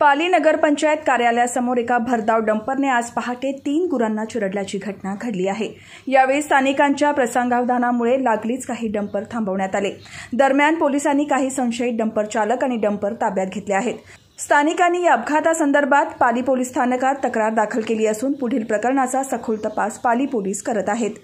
पाली नगरपंचायत कार्यालयासमोर एका भरधाव डंपरने आज पहाटे तीन गुरांना चिरडल्याची घटना घडली आहे यावेळी स्थानिकांच्या प्रसंगावधानामुळे लागलीच काही डंपर थांबवण्यात आले दरम्यान पोलिसांनी काही संशयित डंपर चालक आणि डंपर ताब्यात घेतले आहेत स्थानिकांनी या अपघातासंदर्भात पाली पोलीस स्थानकात तक्रार दाखल केली असून पुढील प्रकरणाचा सखोल तपास पाली पोलीस करत आहेत